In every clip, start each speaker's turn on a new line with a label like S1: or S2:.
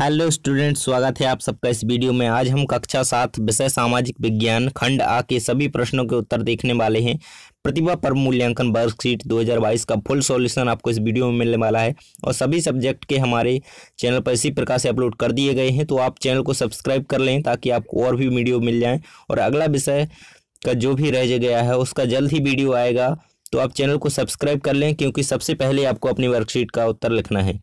S1: hello student स्वागत है आप सबका इस वीडियो में आज हम कक्षा सात विषय सामाजिक विज्ञान खंड आ के सभी प्रश्नों के उत्तर देखने वाले हैं प्रतिभा पर मूल्यांकन वर्कशीट 2022 का फुल सॉल्यूशन आपको इस वीडियो में मिलने वाला है और सभी सब्जेक्ट के हमारे चैनल पर इसी प्रकार से अपलोड कर दिए गए हैं तो आप चैनल को सब्सक्राइब कर लें ताकि आपको और भी वीडियो मिल जाए और अगला विषय का जो भी रह गया है उसका जल्द ही वीडियो आएगा तो आप चैनल को सब्सक्राइब कर लें क्योंकि सबसे पहले आपको अपनी वर्कशीट का उत्तर लिखना है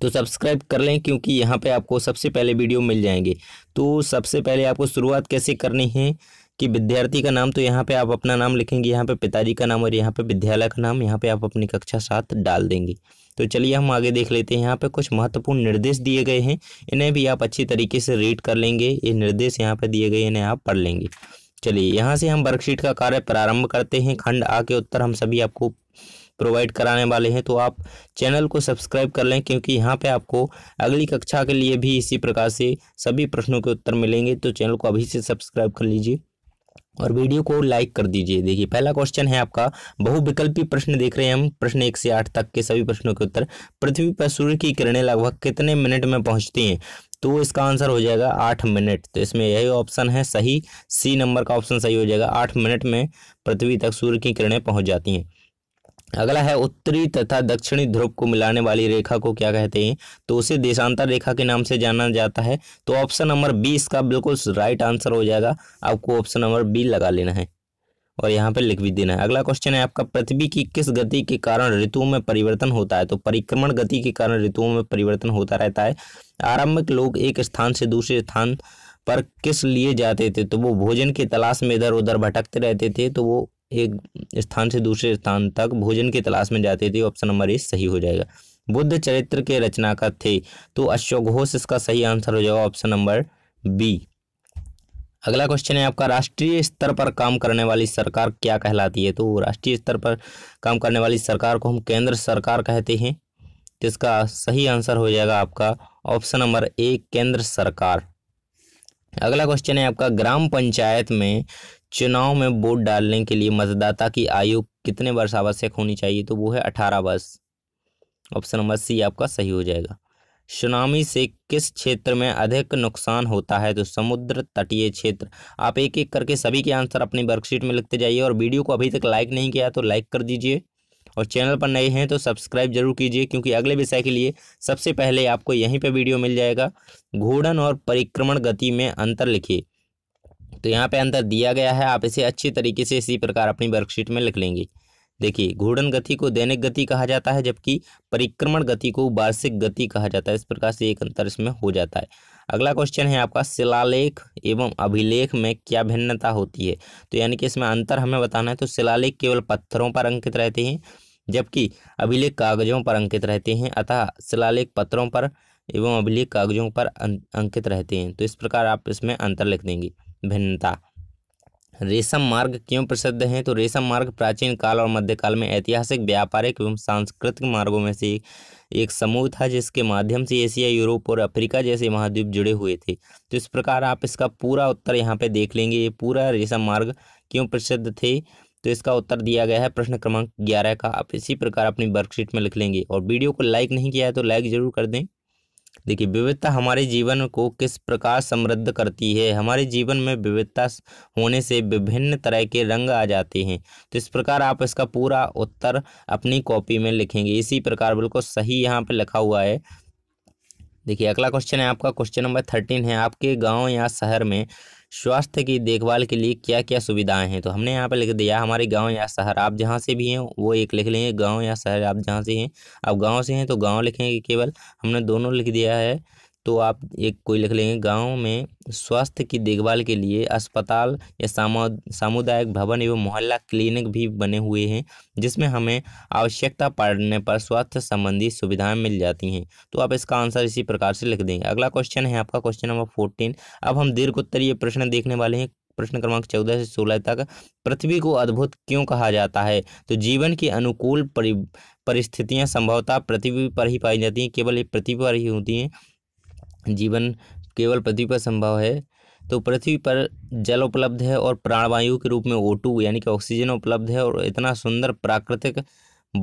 S1: तो सब्सक्राइब कर लें क्योंकि यहाँ पे आपको सबसे पहले वीडियो मिल जाएंगे तो सबसे पहले आपको शुरुआत कैसे करनी है कि विद्यार्थी का नाम तो यहाँ पे आप अपना नाम लिखेंगे यहाँ पे पिताजी का नाम और यहाँ पे विद्यालय का नाम यहाँ पे आप अपनी कक्षा साथ डाल देंगे तो चलिए हम आगे देख लेते हैं यहाँ पे कुछ महत्वपूर्ण निर्देश दिए गए हैं इन्हें भी आप अच्छी तरीके से रीड कर लेंगे ये निर्देश यहाँ पे दिए गए इन्हें आप पढ़ लेंगे चलिए यहाँ से हम वर्कशीट का कार्य प्रारंभ करते हैं खंड आ के उत्तर हम सभी आपको प्रोवाइड कराने वाले हैं तो आप चैनल को सब्सक्राइब कर लें क्योंकि यहाँ पे आपको अगली कक्षा के लिए भी इसी प्रकार से सभी प्रश्नों के उत्तर मिलेंगे तो चैनल को अभी से सब्सक्राइब कर लीजिए और वीडियो को लाइक कर दीजिए देखिए पहला क्वेश्चन है आपका बहुविकल्पी प्रश्न देख रहे हैं हम प्रश्न एक से आठ तक के सभी प्रश्नों के उत्तर पृथ्वी पर सूर्य की किरणें लगभग कितने मिनट में पहुंचती हैं तो इसका आंसर हो जाएगा आठ मिनट तो इसमें यही ऑप्शन है सही सी नंबर का ऑप्शन सही हो जाएगा आठ मिनट में पृथ्वी तक सूर्य की किरणें पहुँच जाती हैं अगला है उत्तरी तथा दक्षिणी ध्रुव को मिलाने वाली रेखा को क्या कहते हैं तो उसे देशांतर रेखा के नाम से जाना जाता है तो ऑप्शन नंबर बी इसका बिल्कुल राइट आंसर हो जाएगा आपको ऑप्शन नंबर बी लगा लेना है और यहाँ पर लिख भी देना है अगला क्वेश्चन है आपका पृथ्वी की किस गति के कारण ऋतुओं में परिवर्तन होता है तो परिक्रमण गति के कारण ऋतुओं में परिवर्तन होता रहता है आरंभिक लोग एक स्थान से दूसरे स्थान पर किस लिए जाते थे तो वो भोजन की तलाश में इधर उधर भटकते रहते थे तो वो एक स्थान से दूसरे स्थान तक भोजन की तलाश में जाते थे ऑप्शन नंबर ए सही हो जाएगा बुद्ध चरित्र के रचना का थे तो अश्वघोष इसका सही आंसर हो जाएगा ऑप्शन नंबर बी अगला क्वेश्चन है आपका राष्ट्रीय स्तर पर काम करने वाली सरकार क्या कहलाती है तो राष्ट्रीय स्तर पर काम करने वाली सरकार को हम केंद्र सरकार कहते हैं जिसका सही आंसर हो जाएगा आपका ऑप्शन नंबर ए केंद्र सरकार अगला क्वेश्चन है आपका ग्राम पंचायत में चुनाव में वोट डालने के लिए मतदाता की आयु कितने वर्ष आवश्यक होनी चाहिए तो वो है अठारह वर्ष ऑप्शन नंबर सी आपका सही हो जाएगा सुनामी से किस क्षेत्र में अधिक नुकसान होता है तो समुद्र तटीय क्षेत्र आप एक एक करके सभी के आंसर अपनी वर्कशीट में लिखते जाइए और वीडियो को अभी तक लाइक नहीं किया तो लाइक कर दीजिए और चैनल पर नए हैं तो सब्सक्राइब जरूर कीजिए क्योंकि अगले विषय के लिए सबसे पहले आपको यहीं पर वीडियो मिल जाएगा घूर्णन और परिक्रमण गति में अंतर लिखिए तो यहाँ पे अंतर दिया गया है आप इसे अच्छी तरीके से इसी प्रकार अपनी वर्कशीट में लिख लेंगे देखिए घूर्णन गति को दैनिक गति कहा जाता है जबकि परिक्रमण गति को वार्षिक गति कहा जाता है इस प्रकार से एक अंतर इसमें हो जाता है अगला क्वेश्चन है आपका शिलालेख एवं अभिलेख में क्या भिन्नता होती है तो यानी कि इसमें अंतर हमें बताना है तो शिलालेख केवल पत्थरों पर अंकित रहते हैं जबकि अभिलेख कागजों पर अंकित रहते हैं अतः शिलालेख पत्थरों पर एवं अभिलेख कागजों पर अं-, अंकित रहते हैं तो इस प्रकार आप इसमें अंतर लिख देंगे भिन्नता रेशम मार्ग क्यों प्रसिद्ध हैं तो रेशम मार्ग प्राचीन काल और मध्यकाल में ऐतिहासिक व्यापारिक एवं सांस्कृतिक मार्गों में से एक समूह था जिसके माध्यम से एशिया यूरोप और अफ्रीका जैसे महाद्वीप जुड़े हुए थे तो इस प्रकार आप इसका पूरा उत्तर यहाँ पे देख लेंगे ये पूरा रेशम मार्ग क्यों प्रसिद्ध थे तो इसका उत्तर दिया गया है प्रश्न क्रमांक ग्यारह का आप इसी प्रकार अपनी वर्कशीट में लिख लेंगे और वीडियो को लाइक नहीं किया है तो लाइक ज़रूर कर दें देखिए विविधता हमारे जीवन को किस प्रकार समृद्ध करती है हमारे जीवन में विविधता होने से विभिन्न तरह के रंग आ जाते हैं तो इस प्रकार आप इसका पूरा उत्तर अपनी कॉपी में लिखेंगे इसी प्रकार बिल्कुल सही यहाँ पे लिखा हुआ है देखिए अगला क्वेश्चन है आपका क्वेश्चन नंबर थर्टीन है आपके गांव या शहर में स्वास्थ्य की देखभाल के लिए क्या क्या सुविधाएं हैं तो हमने यहाँ पर लिख दिया हमारे गांव या शहर आप जहाँ से भी हैं वो एक लिख लेंगे गांव या शहर आप जहाँ से हैं आप गांव से हैं तो गांव लिखेंगे केवल हमने दोनों लिख दिया है तो आप एक कोई लिख लेंगे गाँव में स्वास्थ्य की देखभाल के लिए अस्पताल या सामुदायिक भवन एवं मोहल्ला क्लिनिक भी बने हुए हैं जिसमें हमें आवश्यकता पड़ने पर स्वास्थ्य संबंधी सुविधाएं मिल जाती हैं तो आप इसका आंसर इसी प्रकार से लिख देंगे अगला क्वेश्चन है आपका क्वेश्चन नंबर फोर्टीन अब हम दीर्घ उत्तरीय प्रश्न देखने वाले हैं प्रश्न क्रमांक चौदह से सोलह तक पृथ्वी को अद्भुत क्यों कहा जाता है तो जीवन की अनुकूल परिस्थितियां संभवतः पृथ्वी पर ही पाई जाती हैं केवल पृथ्वी पर ही होती हैं जीवन केवल पृथ्वी पर संभव है तो पृथ्वी पर जल उपलब्ध है और प्राणवायु के रूप में ओ यानी कि ऑक्सीजन उपलब्ध है और इतना सुंदर प्राकृतिक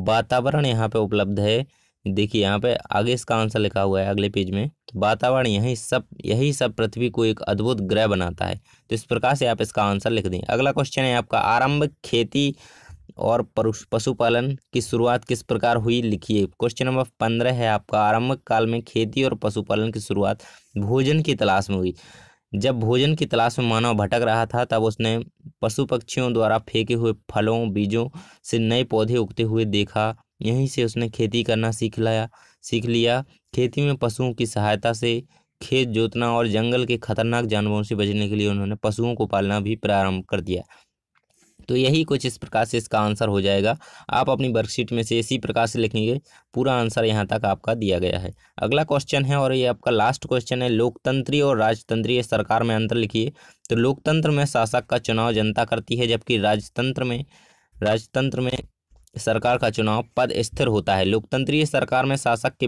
S1: वातावरण यहाँ पे उपलब्ध है देखिए यहाँ पे आगे इसका आंसर लिखा हुआ है अगले पेज में तो वातावरण यही सब यही सब पृथ्वी को एक अद्भुत ग्रह बनाता है तो इस प्रकार से आप इसका आंसर लिख दें अगला क्वेश्चन है आपका आरंभ खेती और पशुपालन की शुरुआत किस प्रकार हुई लिखिए क्वेश्चन नंबर पंद्रह है आपका आरंभ काल में खेती और पशुपालन की शुरुआत भोजन की तलाश में हुई जब भोजन की तलाश में मानव भटक रहा था तब उसने पशु पक्षियों द्वारा फेंके हुए फलों बीजों से नए पौधे उगते हुए देखा यहीं से उसने खेती करना सीख लाया सीख लिया खेती में पशुओं की सहायता से खेत जोतना और जंगल के खतरनाक जानवरों से बचने के लिए उन्होंने पशुओं को पालना भी प्रारंभ कर दिया तो यही कुछ इस प्रकार से इसका आंसर हो जाएगा आप अपनी वर्कशीट में से इसी प्रकार से लिखेंगे पूरा आंसर यहाँ तक आपका दिया गया है अगला क्वेश्चन है और ये आपका लास्ट क्वेश्चन है लोकतंत्री और राजतंत्रीय सरकार में अंतर लिखिए तो लोकतंत्र में शासक का चुनाव जनता करती है जबकि राजतंत्र में राजतंत्र में सरकार का चुनाव पद स्थिर होता है लोकतंत्रीय सरकार में शासक के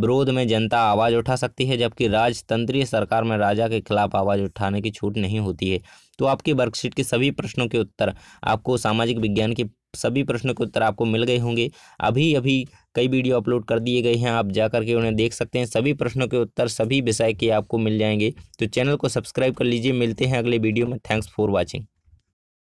S1: विरोध में जनता आवाज़ उठा सकती है जबकि राजतंत्रीय सरकार में राजा के खिलाफ आवाज़ उठाने की छूट नहीं होती है तो आपकी वर्कशीट के सभी प्रश्नों के उत्तर आपको सामाजिक विज्ञान के सभी प्रश्नों के उत्तर आपको मिल गए होंगे अभी अभी कई वीडियो अपलोड कर दिए गए हैं आप जाकर के उन्हें देख सकते हैं सभी प्रश्नों के उत्तर सभी विषय के आपको मिल जाएंगे तो चैनल को सब्सक्राइब कर लीजिए मिलते हैं अगले वीडियो में थैंक्स फॉर वॉचिंग